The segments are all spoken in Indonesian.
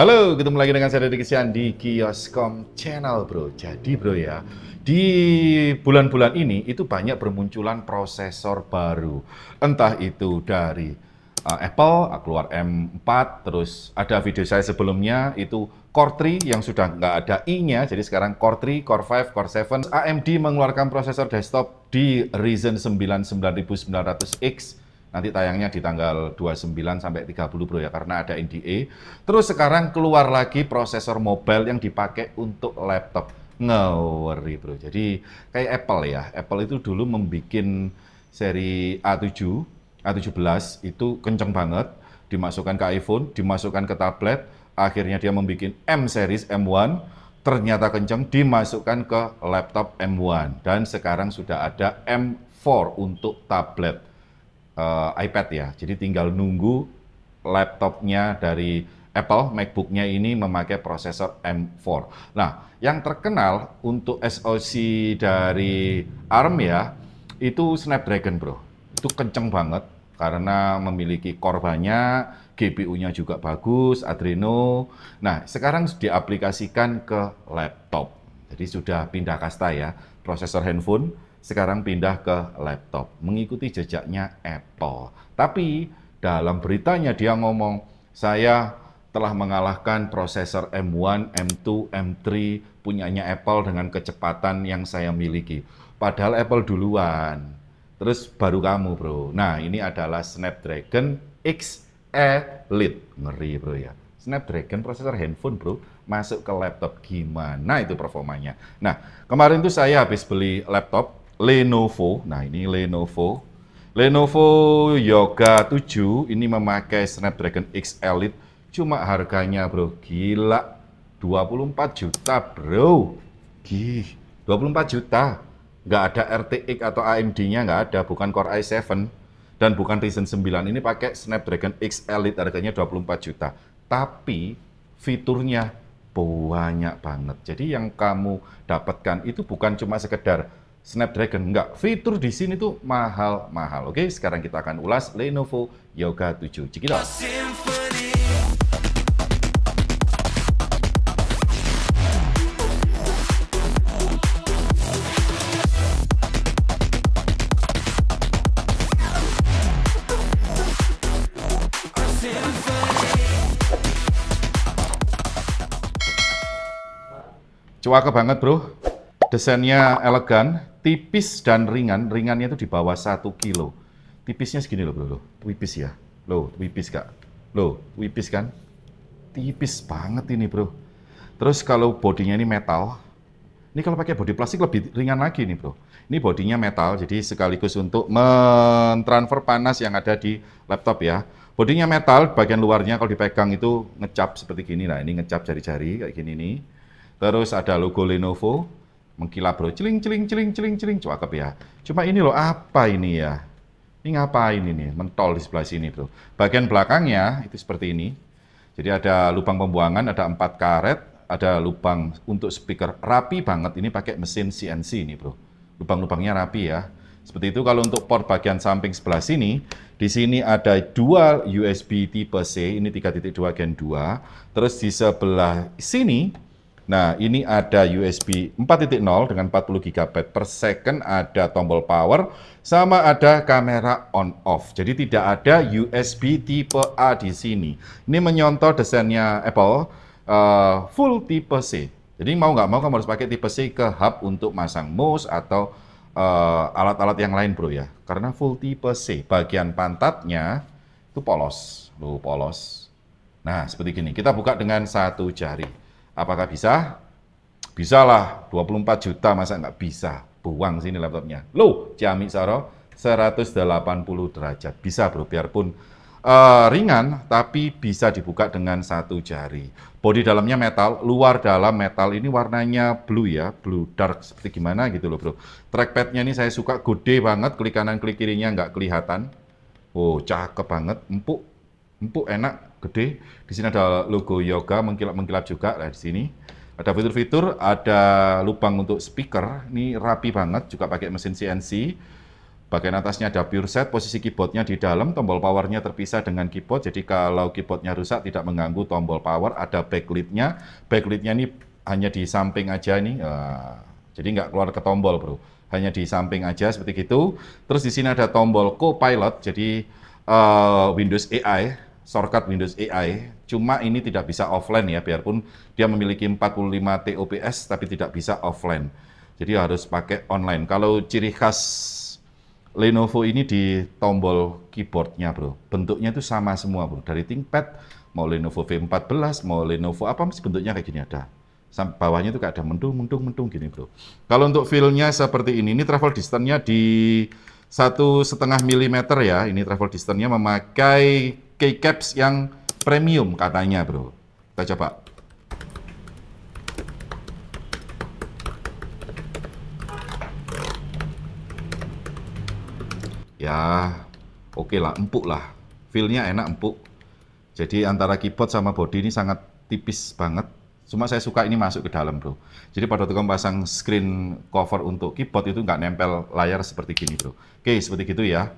Halo, ketemu lagi dengan saya Deddy di Kioskom Channel bro. Jadi bro ya, di bulan-bulan ini itu banyak bermunculan prosesor baru. Entah itu dari uh, Apple, keluar M4, terus ada video saya sebelumnya itu Core 3 yang sudah nggak ada i-nya, jadi sekarang Core 3, Core 5, Core 7. AMD mengeluarkan prosesor desktop di Ryzen 9 9900X Nanti tayangnya di tanggal 29 sampai 30 bro ya karena ada NDA. Terus sekarang keluar lagi prosesor mobile yang dipakai untuk laptop. Ngeri bro. Jadi kayak Apple ya. Apple itu dulu membuat seri A7, A17 itu kenceng banget. Dimasukkan ke iPhone, dimasukkan ke tablet. Akhirnya dia membuat M series, M1 ternyata kenceng dimasukkan ke laptop M1 dan sekarang sudah ada M4 untuk tablet uh, iPad ya. Jadi tinggal nunggu laptopnya dari Apple MacBooknya ini memakai prosesor M4. Nah, yang terkenal untuk SoC dari ARM ya itu Snapdragon bro. Itu kenceng banget karena memiliki core banyak, GPU-nya juga bagus, Adreno. Nah, sekarang diaplikasikan ke laptop. Jadi sudah pindah kasta ya, prosesor handphone sekarang pindah ke laptop, mengikuti jejaknya Apple. Tapi dalam beritanya dia ngomong, saya telah mengalahkan prosesor M1, M2, M3 punyanya Apple dengan kecepatan yang saya miliki. Padahal Apple duluan. Terus baru kamu, Bro. Nah, ini adalah Snapdragon X Elite. Ngeri, Bro ya. Snapdragon prosesor handphone bro masuk ke laptop gimana itu performanya nah kemarin tuh saya habis beli laptop Lenovo. Nah, ini Lenovo. Lenovo Yoga 7 ini memakai Snapdragon X Elite. Cuma harganya, Bro, gila. 24 juta, Bro. Gih, 24 juta. Nggak ada RTX atau AMD-nya nggak ada, bukan Core i7 dan bukan Ryzen 9. Ini pakai Snapdragon X Elite harganya 24 juta. Tapi fiturnya banyak banget. Jadi yang kamu dapatkan itu bukan cuma sekedar Snapdragon. Enggak, fitur di sini tuh mahal-mahal. Oke, sekarang kita akan ulas Lenovo Yoga 7. Cekidot. Cuaka banget bro, Desainnya elegan, tipis dan ringan. Ringannya itu di bawah 1 kilo. Tipisnya segini loh, bro. Loh. Tipis ya. Loh, tipis, Kak. Loh, tipis kan? Tipis banget ini, bro. Terus kalau bodinya ini metal, ini kalau pakai body plastik lebih ringan lagi nih bro. Ini bodinya metal, jadi sekaligus untuk mentransfer panas yang ada di laptop ya. Bodinya metal, bagian luarnya kalau dipegang itu ngecap seperti gini. Nah ini ngecap jari-jari kayak gini nih. Terus ada logo Lenovo mengkilap bro, celing celing celing celing celing cakep ya. Cuma ini loh apa ini ya? Ini ngapain ini? nih, Mentol di sebelah sini bro. Bagian belakangnya itu seperti ini. Jadi ada lubang pembuangan, ada empat karet, ada lubang untuk speaker rapi banget. Ini pakai mesin CNC ini bro. Lubang-lubangnya rapi ya. Seperti itu kalau untuk port bagian samping sebelah sini, di sini ada dua USB tipe C, ini 3.2 Gen 2. Terus di sebelah sini Nah, ini ada USB 4.0 dengan 40 GB per second, ada tombol power, sama ada kamera on off. Jadi tidak ada USB tipe A di sini. Ini menyontoh desainnya Apple uh, full tipe C. Jadi mau nggak mau kamu harus pakai tipe C ke hub untuk masang mouse atau eh, alat-alat uh, yang lain bro ya. Karena full tipe C, bagian pantatnya itu polos. Loh, polos. Nah, seperti gini. Kita buka dengan satu jari. Apakah bisa? Bisa puluh 24 juta masa nggak bisa? Buang sini laptopnya. Loh, Ciamik Saro, 180 derajat. Bisa bro, biarpun uh, ringan, tapi bisa dibuka dengan satu jari. Bodi dalamnya metal, luar dalam metal. Ini warnanya blue ya, blue dark seperti gimana gitu loh bro. Trackpadnya ini saya suka, gede banget. Klik kanan, klik kirinya nggak kelihatan. Oh, cakep banget, empuk, empuk, enak gede. Di sini ada logo yoga mengkilap-mengkilap juga lah di sini. Ada fitur-fitur, ada lubang untuk speaker. Ini rapi banget, juga pakai mesin CNC. Bagian atasnya ada pure set, posisi keyboardnya di dalam, tombol powernya terpisah dengan keyboard, jadi kalau keyboardnya rusak tidak mengganggu tombol power, ada backlitnya, backlitnya ini hanya di samping aja ini. Ah, jadi nggak keluar ke tombol bro, hanya di samping aja seperti itu. Terus di sini ada tombol co-pilot, jadi eh, Windows AI, shortcut Windows AI, cuma ini tidak bisa offline ya, biarpun dia memiliki 45 TOPS tapi tidak bisa offline. Jadi harus pakai online. Kalau ciri khas Lenovo ini di tombol keyboardnya bro, bentuknya itu sama semua bro, dari ThinkPad, mau Lenovo V14, mau Lenovo apa, mesti bentuknya kayak gini ada. Sampai bawahnya itu kayak ada mendung, mendung, mendung gini bro. Kalau untuk feel-nya seperti ini, ini travel distance-nya di satu setengah milimeter ya. Ini travel distance-nya memakai keycaps yang premium katanya, bro. Kita coba. Ya, oke okay lah, empuk lah. feelnya enak, empuk. Jadi antara keyboard sama body ini sangat tipis banget. Cuma saya suka ini masuk ke dalam, bro. Jadi pada tukang pasang screen cover untuk keyboard itu nggak nempel layar seperti gini, bro. Oke, okay, seperti gitu ya.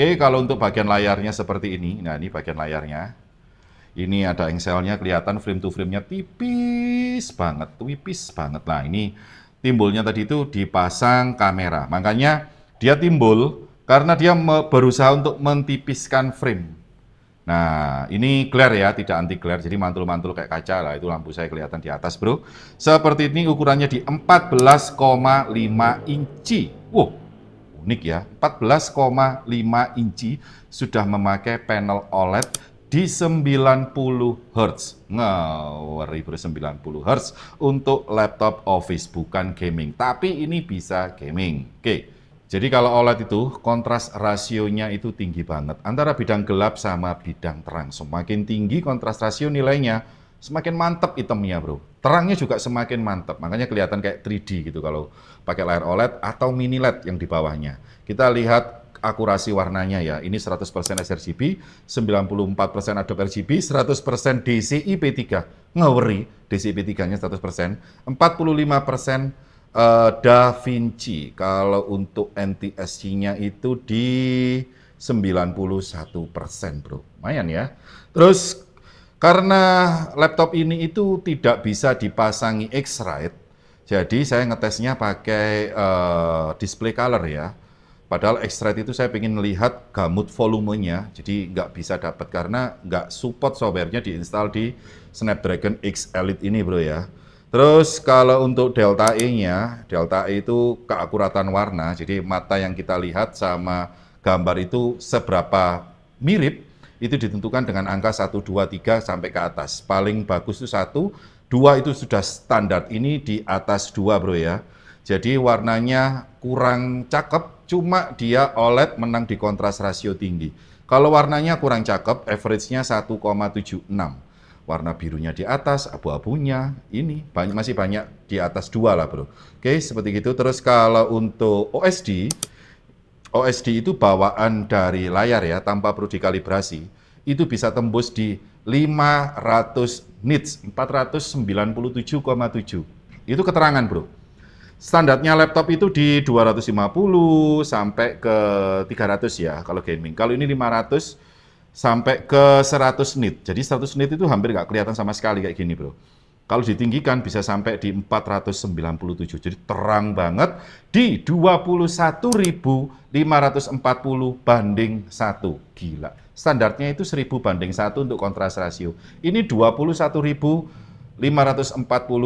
Oke, kalau untuk bagian layarnya seperti ini, nah ini bagian layarnya. Ini ada engselnya kelihatan frame to frame-nya tipis banget, tipis banget. Nah, ini timbulnya tadi itu dipasang kamera. Makanya dia timbul karena dia berusaha untuk mentipiskan frame. Nah, ini clear ya, tidak anti clear, Jadi mantul-mantul kayak kaca lah, itu lampu saya kelihatan di atas, Bro. Seperti ini ukurannya di 14,5 inci. Wow, unik ya, 14,5 inci sudah memakai panel OLED di 90 Hz. Ngeri 90 Hz untuk laptop office bukan gaming, tapi ini bisa gaming. Oke. Jadi kalau OLED itu kontras rasionya itu tinggi banget antara bidang gelap sama bidang terang. Semakin tinggi kontras rasio nilainya, semakin mantap itemnya, Bro terangnya juga semakin mantap. Makanya kelihatan kayak 3D gitu kalau pakai layar OLED atau mini LED yang di bawahnya. Kita lihat akurasi warnanya ya. Ini 100% sRGB, 94% Adobe RGB, 100% DCI P3. Ngeri, DCI P3-nya 100%, 45% uh, Da Vinci. Kalau untuk NTSC-nya itu di 91%, Bro. Lumayan ya. Terus karena laptop ini itu tidak bisa dipasangi X-Rite, jadi saya ngetesnya pakai uh, display color ya. Padahal X-Rite itu saya ingin lihat gamut volumenya, jadi nggak bisa dapat karena nggak support softwarenya diinstal di Snapdragon X Elite ini bro ya. Terus kalau untuk delta E-nya, delta E itu keakuratan warna, jadi mata yang kita lihat sama gambar itu seberapa mirip itu ditentukan dengan angka 1, 2, 3 sampai ke atas. Paling bagus itu 1, 2 itu sudah standar. Ini di atas 2 bro ya. Jadi warnanya kurang cakep, cuma dia OLED menang di kontras rasio tinggi. Kalau warnanya kurang cakep, average-nya 1,76. Warna birunya di atas, abu-abunya ini banyak masih banyak di atas dua lah bro. Oke, seperti itu. Terus kalau untuk OSD, OSD itu bawaan dari layar ya, tanpa perlu dikalibrasi, itu bisa tembus di 500 nits, 497,7. Itu keterangan bro. Standarnya laptop itu di 250 sampai ke 300 ya kalau gaming. Kalau ini 500 sampai ke 100 nits Jadi 100 nits itu hampir nggak kelihatan sama sekali kayak gini bro. Kalau ditinggikan bisa sampai di 497. Jadi terang banget di 21.540 banding 1. Gila. Standarnya itu 1000 banding 1 untuk kontras rasio. Ini 21.540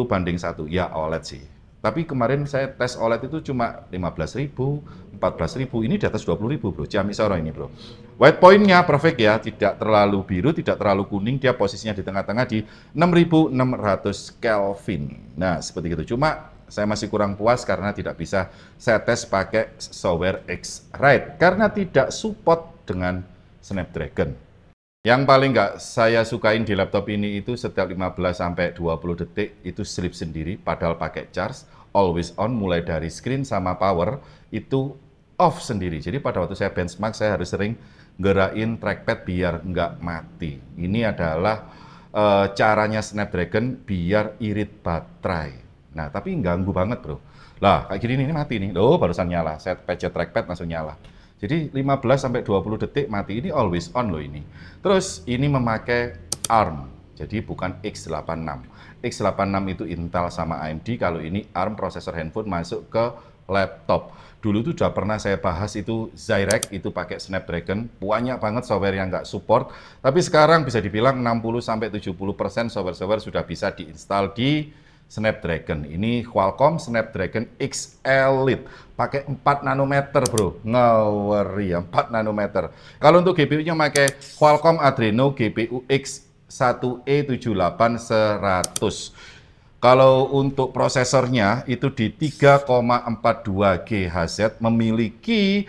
banding 1. Ya OLED sih. Tapi kemarin saya tes OLED itu cuma 15.000, 14.000. Ini di atas 20.000, Bro. Ciamis orang ini, Bro. White point-nya perfect ya, tidak terlalu biru, tidak terlalu kuning, dia posisinya di tengah-tengah di 6.600 Kelvin. Nah, seperti itu. Cuma saya masih kurang puas karena tidak bisa saya tes pakai software X-Rite karena tidak support dengan Snapdragon. Yang paling nggak saya sukain di laptop ini itu setiap 15 sampai 20 detik itu sleep sendiri padahal pakai charge, always on mulai dari screen sama power itu off sendiri. Jadi pada waktu saya benchmark saya harus sering gerain trackpad biar nggak mati. Ini adalah e, caranya Snapdragon biar irit baterai. Nah, tapi ganggu banget, Bro. Lah, kayak gini ini mati nih. Loh, barusan nyala. Saya pecet trackpad langsung nyala. Jadi 15 sampai 20 detik mati ini always on loh ini. Terus ini memakai ARM. Jadi bukan x86. x86 itu Intel sama AMD, kalau ini ARM prosesor handphone masuk ke laptop. Dulu itu sudah pernah saya bahas itu Zyrex itu pakai Snapdragon, banyak banget software yang nggak support, tapi sekarang bisa dibilang 60 sampai 70% software-software sudah bisa diinstal di Snapdragon. Ini Qualcomm Snapdragon X Elite. Pakai 4 nanometer, Bro. Ngeri ya, 4 nanometer. Kalau untuk GPU-nya pakai Qualcomm Adreno GPU x 1 e 78100 Kalau untuk prosesornya itu di 3,42 GHz memiliki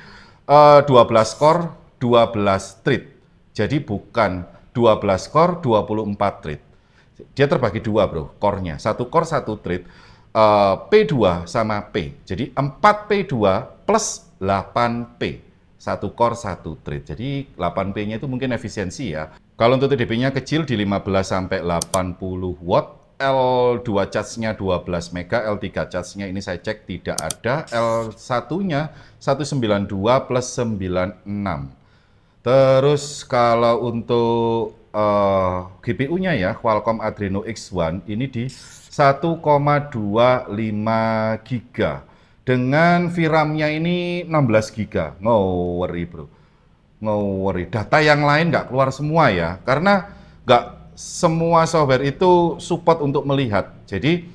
uh, eh, 12 core, 12 thread. Jadi bukan 12 core, 24 thread dia terbagi dua bro, core-nya. Satu core, satu thread. Uh, eh, P2 sama P. Jadi 4P2 plus 8P. Satu core, satu thread. Jadi 8P-nya itu mungkin efisiensi ya. Kalau untuk TDP-nya kecil di 15 sampai 80 watt, L2 charge-nya 12 mega, L3 charge-nya ini saya cek tidak ada, L1-nya 192 plus 96. Terus kalau untuk uh, eh, GPU-nya ya, Qualcomm Adreno X1 ini di 1,25 giga. Dengan VRAM-nya ini 16 giga. No worry bro. No worry. Data yang lain nggak keluar semua ya. Karena nggak semua software itu support untuk melihat. Jadi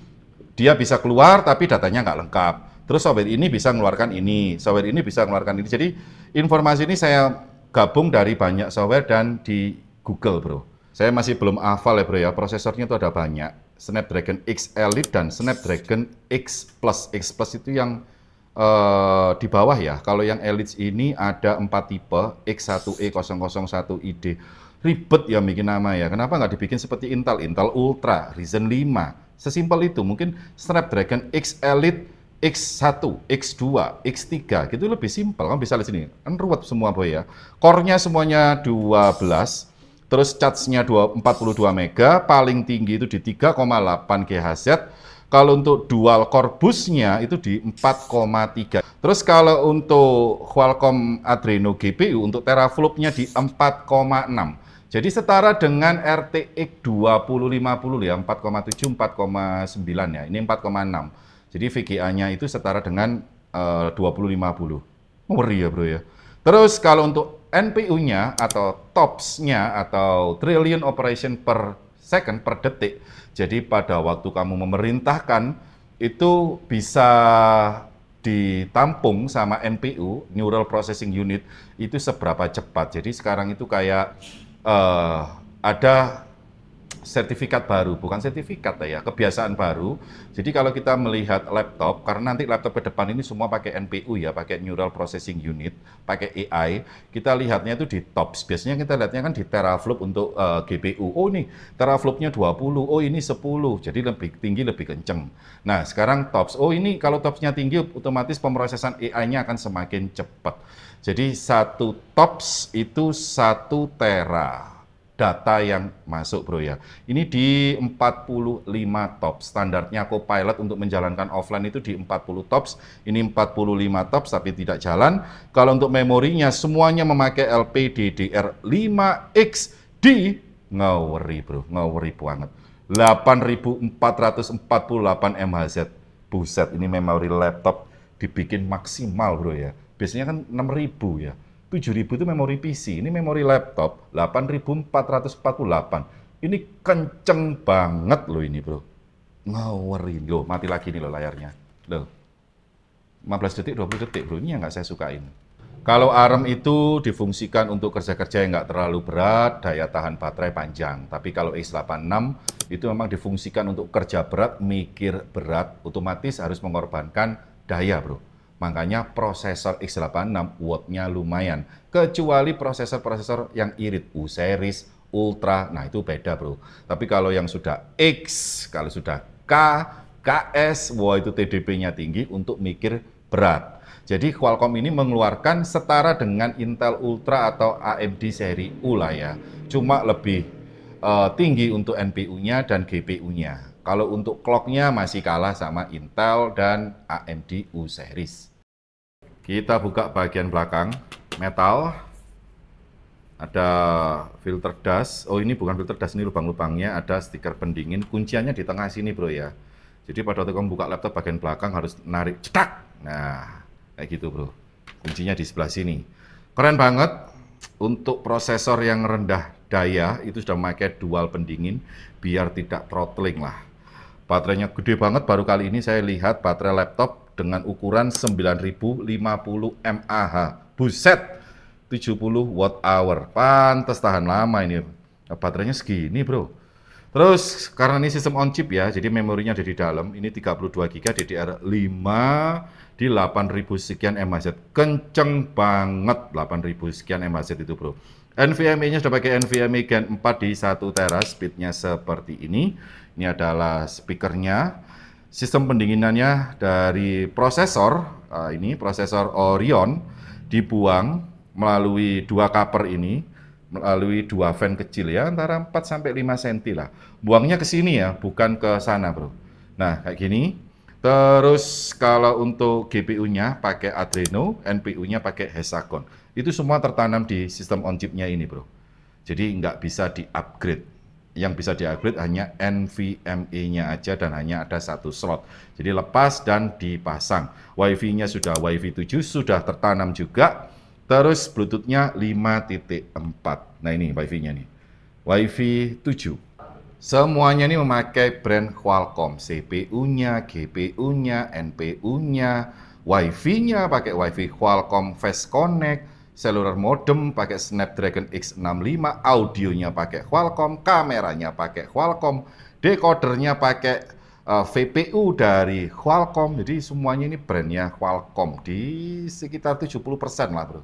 dia bisa keluar tapi datanya nggak lengkap. Terus software ini bisa mengeluarkan ini, software ini bisa mengeluarkan ini. Jadi informasi ini saya gabung dari banyak software dan di Google, bro. Saya masih belum hafal ya, bro ya. Prosesornya itu ada banyak. Snapdragon X Elite dan Snapdragon X Plus. X Plus itu yang uh, di bawah ya. Kalau yang Elite ini ada empat tipe, X1E001ID. Ribet ya bikin nama ya. Kenapa nggak dibikin seperti Intel? Intel Ultra, Ryzen 5. Sesimpel itu. Mungkin Snapdragon X Elite, X1, X2, X3. Gitu lebih simpel. Kamu bisa lihat sini. Kan ruwet semua, Bro ya. Core-nya semuanya 12 terus charge-nya 42 mega, paling tinggi itu di 3,8 GHz. Kalau untuk dual core busnya itu di 4,3. Terus kalau untuk Qualcomm Adreno GPU untuk teraflopnya di 4,6. Jadi setara dengan RTX 2050 ya, 4,7, 4,9 ya. Ini 4,6. Jadi VGA-nya itu setara dengan eh, uh, 2050. Ngeri ya bro ya. Terus kalau untuk NPU-nya atau TOPS-nya atau Trillion Operation per Second per detik, jadi pada waktu kamu memerintahkan itu bisa ditampung sama NPU (Neural Processing Unit) itu seberapa cepat. Jadi sekarang itu kayak uh, ada sertifikat baru, bukan sertifikat ya, kebiasaan baru. Jadi kalau kita melihat laptop, karena nanti laptop ke depan ini semua pakai NPU ya, pakai Neural Processing Unit, pakai AI, kita lihatnya itu di TOPS. Biasanya kita lihatnya kan di teraflop untuk uh, eh, GPU. Oh ini teraflopnya 20, oh ini 10, jadi lebih tinggi, lebih kenceng. Nah sekarang TOPS, oh ini kalau TOPSnya tinggi, otomatis pemrosesan AI-nya akan semakin cepat. Jadi satu TOPS itu satu tera data yang masuk bro ya. Ini di 45 tops. Standarnya Copilot untuk menjalankan offline itu di 40 tops. Ini 45 tops tapi tidak jalan. Kalau untuk memorinya semuanya memakai LPDDR5X di bro, ngawri banget. 8448 MHz. Buset, ini memori laptop dibikin maksimal bro ya. Biasanya kan 6000 ya. 7000 itu memori PC, ini memori laptop 8448. Ini kenceng banget loh ini, Bro. Ngawarin loh, mati lagi nih loh layarnya. Loh. 15 detik, 20 detik, Bro. Ini yang nggak saya suka ini. Kalau ARM itu difungsikan untuk kerja-kerja yang nggak terlalu berat, daya tahan baterai panjang. Tapi kalau x86 itu memang difungsikan untuk kerja berat, mikir berat, otomatis harus mengorbankan daya, bro. Makanya prosesor X86 wattnya lumayan. Kecuali prosesor-prosesor yang irit, U-series, Ultra, nah itu beda bro. Tapi kalau yang sudah X, kalau sudah K, KS, wah itu TDP-nya tinggi untuk mikir berat. Jadi Qualcomm ini mengeluarkan setara dengan Intel Ultra atau AMD seri U lah ya. Cuma lebih uh, tinggi untuk NPU-nya dan GPU-nya. Kalau untuk clock-nya masih kalah sama Intel dan AMD U series. Kita buka bagian belakang, metal. Ada filter das. Oh, ini bukan filter das, ini lubang-lubangnya ada stiker pendingin. Kunciannya di tengah sini, Bro ya. Jadi pada waktu kamu buka laptop bagian belakang harus narik cetak. Nah, kayak gitu, Bro. Kuncinya di sebelah sini. Keren banget. Untuk prosesor yang rendah daya itu sudah memakai dual pendingin biar tidak throttling lah baterainya gede banget baru kali ini saya lihat baterai laptop dengan ukuran 9050 mAh. Buset, 70 watt hour. Pantes tahan lama ini. Nah, baterainya segini, Bro. Terus karena ini sistem on chip ya, jadi memorinya ada di dalam. Ini 32 GB DDR5 di 8000 sekian mAh. Kenceng banget 8000 sekian mAh itu, Bro. NVMe-nya sudah pakai NVMe Gen 4 di 1 tera, speednya seperti ini. Ini adalah speakernya sistem pendinginannya dari prosesor uh, ini prosesor Orion dibuang melalui dua cover ini melalui dua fan kecil ya antara 4 sampai 5 cm lah. Buangnya ke sini ya, bukan ke sana, Bro. Nah, kayak gini. Terus kalau untuk GPU-nya pakai Adreno, NPU-nya pakai Hexagon. Itu semua tertanam di sistem on chip-nya ini, Bro. Jadi nggak bisa di-upgrade yang bisa diupgrade hanya NVMe-nya aja dan hanya ada satu slot. Jadi lepas dan dipasang. WiFi-nya sudah WiFi 7 sudah tertanam juga. Terus Bluetooth-nya 5.4. Nah ini WiFi-nya nih. WiFi 7. Semuanya ini memakai brand Qualcomm. CPU-nya, GPU-nya, NPU-nya, WiFi-nya pakai WiFi Qualcomm Fast Connect, seluler modem pakai Snapdragon X65, audionya pakai Qualcomm, kameranya pakai Qualcomm, decodernya pakai eh, VPU dari Qualcomm. Jadi semuanya ini brandnya Qualcomm di sekitar 70% lah, Bro.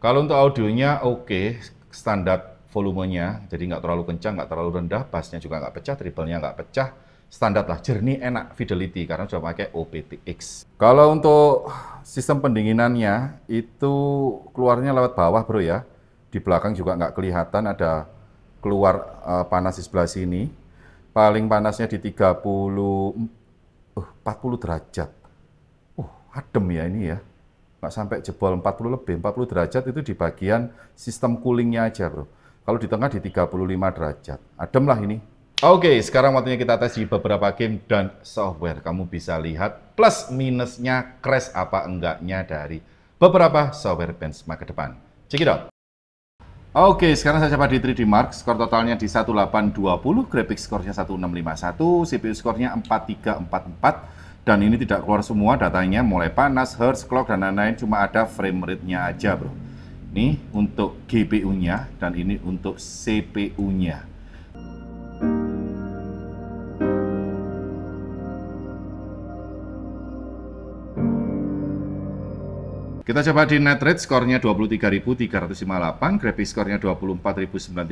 Kalau untuk audionya oke, okay, standar volumenya, jadi nggak terlalu kencang, nggak terlalu rendah, bassnya juga nggak pecah, treble nggak pecah, standar lah, jernih enak fidelity karena sudah pakai OPTX. Kalau untuk sistem pendinginannya itu keluarnya lewat bawah bro ya, di belakang juga nggak kelihatan ada keluar uh, panas di sebelah sini, paling panasnya di 30, uh, 40 derajat. Uh, adem ya ini ya nggak sampai jebol 40 lebih, 40 derajat itu di bagian sistem coolingnya aja bro. Kalau di tengah di 35 derajat, adem lah ini. Oke, okay, sekarang waktunya kita tes di beberapa game dan software. Kamu bisa lihat plus minusnya, crash apa enggaknya dari beberapa software benchmark ke depan. Check it out. Oke, okay, sekarang saya coba di 3D Mark. Skor totalnya di 1820, graphics skornya 1651, CPU skornya 4344, dan ini tidak keluar semua datanya mulai panas, hertz, clock dan lain-lain cuma ada frame rate-nya aja bro ini untuk GPU-nya dan ini untuk CPU-nya Kita coba di net rate skornya 23.358, graphics skornya 24.939,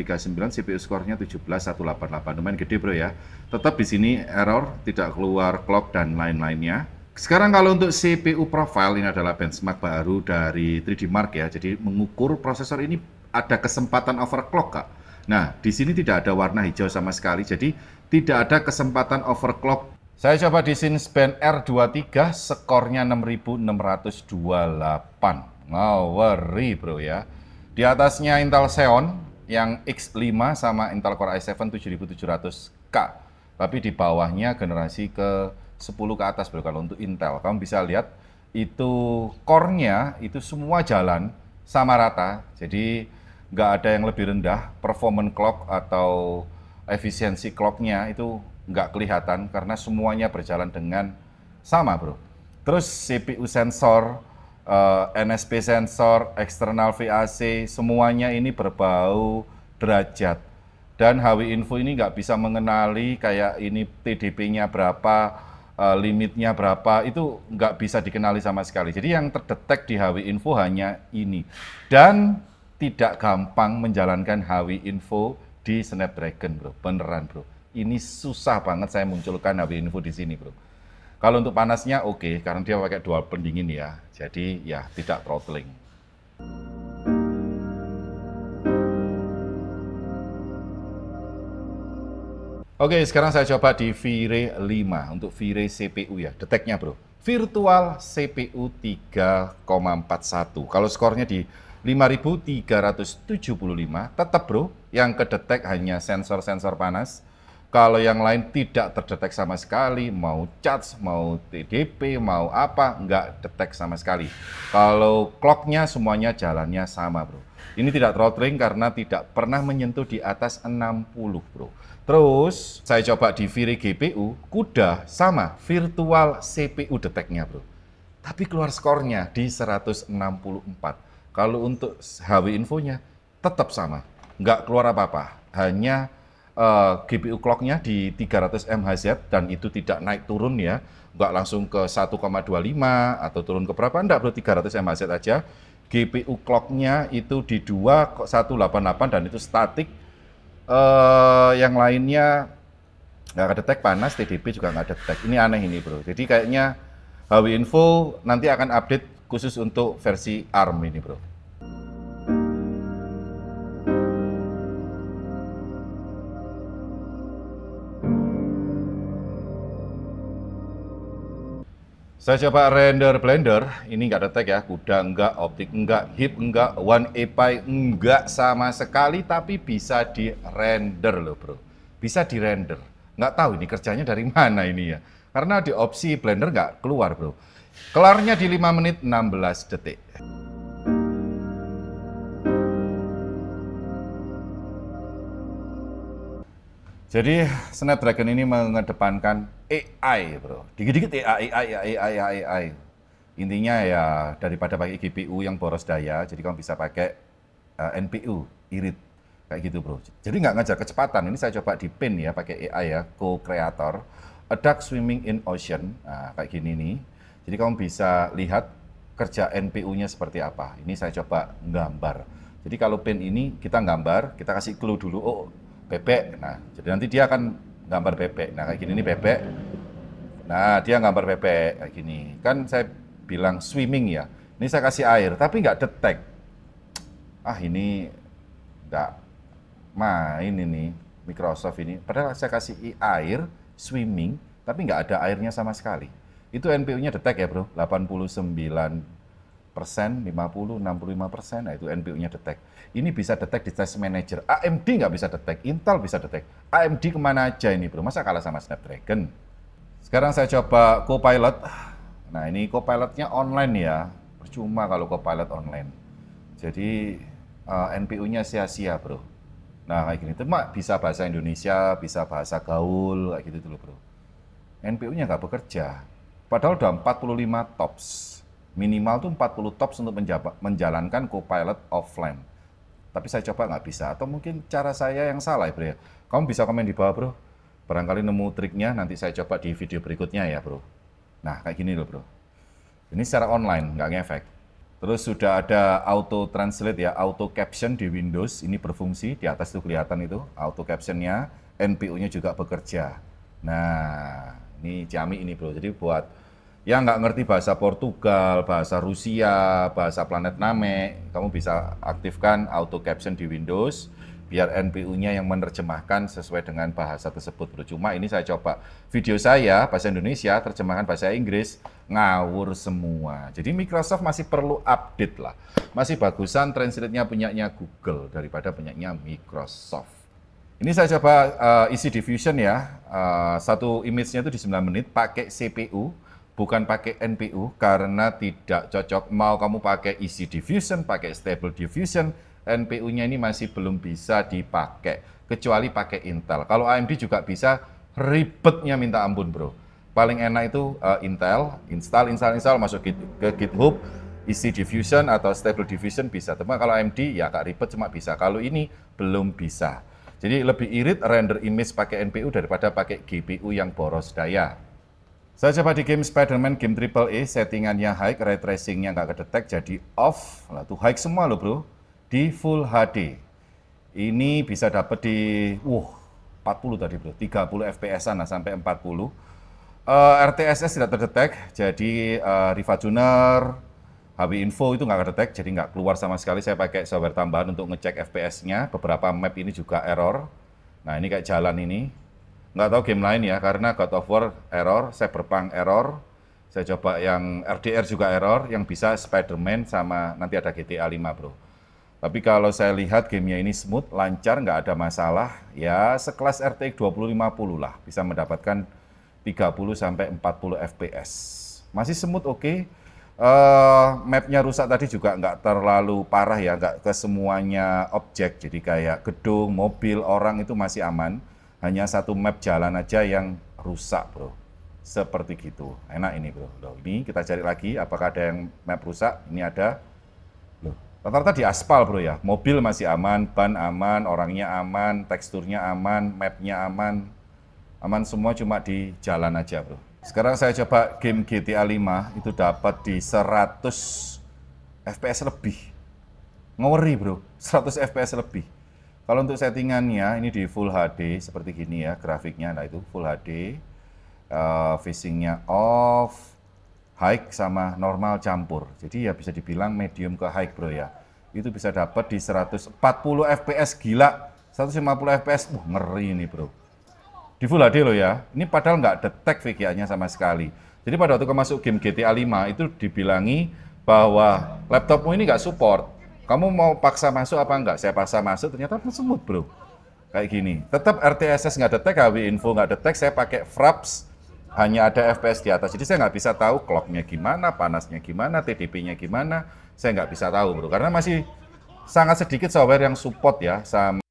CPU skornya 17.188. Lumayan gede bro ya. Tetap di sini error, tidak keluar clock dan lain-lainnya. Sekarang kalau untuk CPU profile ini adalah benchmark baru dari 3D Mark ya. Jadi mengukur prosesor ini ada kesempatan overclock Kak. Nah, di sini tidak ada warna hijau sama sekali. Jadi tidak ada kesempatan overclock saya coba di span R23, skornya 6628. Ngawari, bro ya. Di atasnya Intel Xeon yang X5 sama Intel Core i7 7700K. Tapi di bawahnya generasi ke 10 ke atas bro kalau untuk Intel. Kamu bisa lihat itu core-nya itu semua jalan sama rata. Jadi nggak ada yang lebih rendah performance clock atau efisiensi clocknya itu nggak kelihatan karena semuanya berjalan dengan sama, bro. Terus CPU sensor, uh, eh, NSP sensor, eksternal VAC, semuanya ini berbau derajat. Dan HW Info ini nggak bisa mengenali kayak ini TDP-nya berapa, uh, limitnya berapa, itu nggak bisa dikenali sama sekali. Jadi yang terdetek di HW Info hanya ini. Dan tidak gampang menjalankan HW Info di Snapdragon, bro. Beneran, bro ini susah banget saya munculkan HB Info di sini, Bro. Kalau untuk panasnya oke, okay, karena dia pakai dual pendingin ya. Jadi ya tidak throttling. Oke, okay, sekarang saya coba di Vire 5 untuk Vire CPU ya, deteknya bro. Virtual CPU 3,41. Kalau skornya di 5375, tetap bro, yang kedetek hanya sensor-sensor panas kalau yang lain tidak terdetek sama sekali, mau charge, mau TDP, mau apa, nggak detek sama sekali. Kalau clocknya semuanya jalannya sama, bro. Ini tidak throttling karena tidak pernah menyentuh di atas 60, bro. Terus saya coba di Viri GPU, kuda sama virtual CPU deteknya, bro. Tapi keluar skornya di 164. Kalau untuk HW infonya tetap sama, nggak keluar apa-apa, hanya uh, eh, GPU clocknya di 300 MHz dan itu tidak naik turun ya, nggak langsung ke 1,25 atau turun ke berapa, enggak bro 300 MHz aja. GPU clocknya itu di 2188 dan itu statik. Uh, yang lainnya nggak ada tag panas, TDP juga nggak ada tag Ini aneh ini bro. Jadi kayaknya HW Info nanti akan update khusus untuk versi ARM ini bro. Saya coba render Blender, ini nggak ada tag ya, kuda enggak, optik enggak, hip enggak, one API enggak sama sekali, tapi bisa di render loh bro. Bisa di render. Nggak tahu ini kerjanya dari mana ini ya. Karena di opsi Blender nggak keluar bro. Kelarnya di 5 menit 16 detik. Jadi Snapdragon ini mengedepankan AI, bro. Dikit-dikit AI, AI, AI, AI, AI. AI. Intinya ya daripada pakai GPU yang boros daya, jadi kamu bisa pakai uh, NPU, irit kayak gitu, bro. Jadi nggak ngajar kecepatan. Ini saya coba di pin ya pakai AI ya, co-creator. A Duck Swimming in Ocean, nah, kayak gini nih. Jadi kamu bisa lihat kerja NPU-nya seperti apa. Ini saya coba gambar. Jadi kalau pin ini kita gambar, kita kasih clue dulu. Oh, bebek. Nah, jadi nanti dia akan gambar bebek. Nah, kayak gini ini bebek. Nah, dia gambar bebek kayak gini. Kan saya bilang swimming ya. Ini saya kasih air, tapi nggak detek. Ah, ini nggak main ini Microsoft ini. Padahal saya kasih air swimming, tapi nggak ada airnya sama sekali. Itu NPU-nya detek ya bro, 89 persen, 50, 65 persen, nah itu NPU-nya detek. Ini bisa detek di test manager. AMD nggak bisa detek, Intel bisa detek. AMD kemana aja ini bro? Masa kalah sama Snapdragon? Sekarang saya coba Copilot. Nah ini Copilot-nya online ya. Percuma kalau Copilot online. Jadi uh, eh, NPU-nya sia-sia bro. Nah kayak gini, cuma bisa bahasa Indonesia, bisa bahasa gaul, kayak gitu dulu bro. NPU-nya nggak bekerja. Padahal udah 45 tops. Minimal tuh 40 tops untuk menjaba, menjalankan co-pilot offline. Tapi saya coba nggak bisa. Atau mungkin cara saya yang salah ya, bro. Kamu bisa komen di bawah, bro. Barangkali nemu triknya, nanti saya coba di video berikutnya ya, bro. Nah, kayak gini loh, bro. Ini secara online, nggak ngefek. Terus sudah ada auto translate ya, auto caption di Windows. Ini berfungsi, di atas itu kelihatan itu auto captionnya. NPU-nya juga bekerja. Nah, ini Jami ini bro. Jadi buat yang nggak ngerti bahasa Portugal, bahasa Rusia, bahasa planet Name, kamu bisa aktifkan auto caption di Windows biar NPU-nya yang menerjemahkan sesuai dengan bahasa tersebut. Cuma ini saya coba video saya bahasa Indonesia terjemahkan bahasa Inggris ngawur semua. Jadi Microsoft masih perlu update lah. Masih bagusan translate-nya punyanya Google daripada punyanya Microsoft. Ini saya coba uh, isi diffusion ya. Uh, satu image-nya itu di 9 menit pakai CPU bukan pakai NPU karena tidak cocok. Mau kamu pakai easy diffusion, pakai stable diffusion, NPU-nya ini masih belum bisa dipakai kecuali pakai Intel. Kalau AMD juga bisa ribetnya minta ampun, Bro. Paling enak itu uh, Intel, install install install masuk ke, GitHub, isi diffusion atau stable diffusion bisa. Tapi kalau AMD ya agak ribet cuma bisa. Kalau ini belum bisa. Jadi lebih irit render image pakai NPU daripada pakai GPU yang boros daya. Saya coba di game Spider-Man, game Triple E, settingannya high, ray tracingnya nggak kedetek, jadi off. lah, tuh high semua loh bro, di full HD. Ini bisa dapat di, wuh, 40 tadi bro, 30 FPS-an nah, sampai 40. Uh, RTSS tidak terdetek, jadi uh, eh, Riva Junior, HB Info itu nggak terdetek, jadi nggak keluar sama sekali. Saya pakai software tambahan untuk ngecek FPS-nya. Beberapa map ini juga error. Nah ini kayak jalan ini, nggak tahu game lain ya karena God of War error, saya Cyberpunk error, saya coba yang RDR juga error, yang bisa Spider-Man sama nanti ada GTA 5 bro. Tapi kalau saya lihat gamenya ini smooth, lancar, nggak ada masalah, ya sekelas RTX 2050 lah, bisa mendapatkan 30 sampai 40 FPS. Masih smooth oke, okay. uh, eh, mapnya rusak tadi juga nggak terlalu parah ya, nggak ke semuanya objek, jadi kayak gedung, mobil, orang itu masih aman hanya satu map jalan aja yang rusak bro seperti gitu enak ini bro loh ini kita cari lagi apakah ada yang map rusak ini ada loh rata-rata di aspal bro ya mobil masih aman ban aman orangnya aman teksturnya aman mapnya aman aman semua cuma di jalan aja bro sekarang saya coba game GTA 5 itu dapat di 100 FPS lebih ngeri bro 100 FPS lebih kalau untuk settingannya ini di full HD seperti gini ya grafiknya, nah itu full HD, uh, eh, facingnya off, high sama normal campur. Jadi ya bisa dibilang medium ke high bro ya. Itu bisa dapat di 140 fps gila, 150 fps, uh ngeri ini bro. Di full HD loh ya. Ini padahal nggak detect VGA-nya sama sekali. Jadi pada waktu kamu masuk game GTA 5 itu dibilangi bahwa laptopmu ini nggak support kamu mau paksa masuk apa enggak? Saya paksa masuk, ternyata semut bro. Kayak gini. Tetap RTSS nggak detek, HW Info nggak detek, saya pakai Fraps, hanya ada FPS di atas. Jadi saya nggak bisa tahu clocknya gimana, panasnya gimana, TDP-nya gimana. Saya nggak bisa tahu bro, karena masih sangat sedikit software yang support ya sama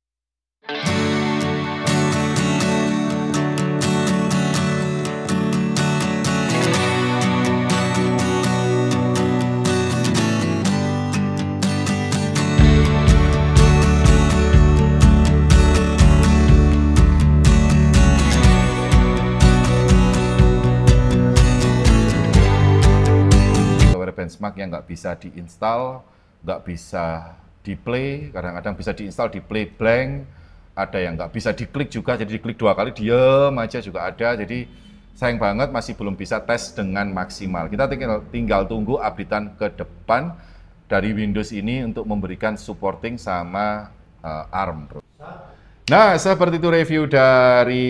benchmark yang nggak bisa diinstal, nggak bisa di-play, kadang-kadang bisa diinstal, di-play blank, ada yang nggak bisa diklik juga, jadi diklik dua kali diem aja juga ada, jadi sayang banget masih belum bisa tes dengan maksimal. Kita tinggal, tinggal tunggu updatean ke depan dari Windows ini untuk memberikan supporting sama uh, ARM. Nah, seperti itu review dari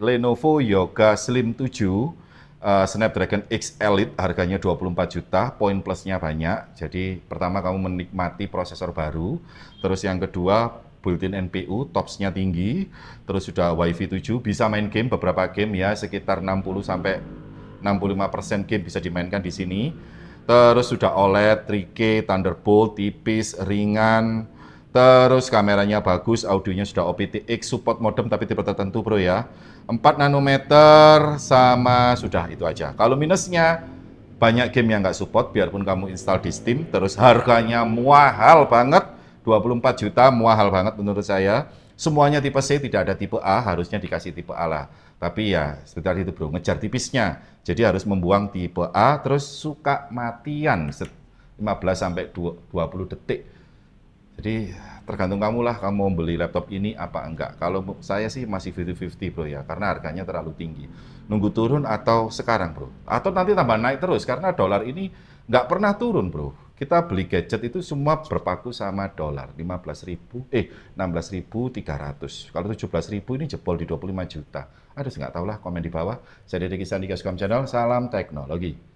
Lenovo Yoga Slim 7. Eh, Snapdragon X Elite harganya 24 juta, poin plusnya banyak. Jadi pertama kamu menikmati prosesor baru, terus yang kedua built-in NPU, topsnya tinggi, terus sudah Wi-Fi 7, bisa main game beberapa game ya, sekitar 60 sampai 65% game bisa dimainkan di sini. Terus sudah OLED, 3K, Thunderbolt, tipis, ringan, Terus kameranya bagus, audionya sudah OPTX, support modem tapi tipe tertentu bro ya. 4 nanometer sama sudah itu aja. Kalau minusnya banyak game yang nggak support biarpun kamu install di Steam terus harganya mahal banget 24 juta mahal banget menurut saya semuanya tipe C tidak ada tipe A harusnya dikasih tipe A lah tapi ya sekitar itu bro ngejar tipisnya jadi harus membuang tipe A terus suka matian 15 sampai 20 detik jadi tergantung kamu lah kamu mau beli laptop ini apa enggak. Kalau saya sih masih 50-50 bro ya, karena harganya terlalu tinggi. Nunggu turun atau sekarang bro, atau nanti tambah naik terus karena dolar ini nggak pernah turun bro. Kita beli gadget itu semua berpaku sama dolar, 15.000 eh 16.300. Kalau 17.000 ini jebol di 25 juta. Aduh nggak tahulah komen di bawah. Saya Deddy Kisandi Gascom Channel, salam teknologi.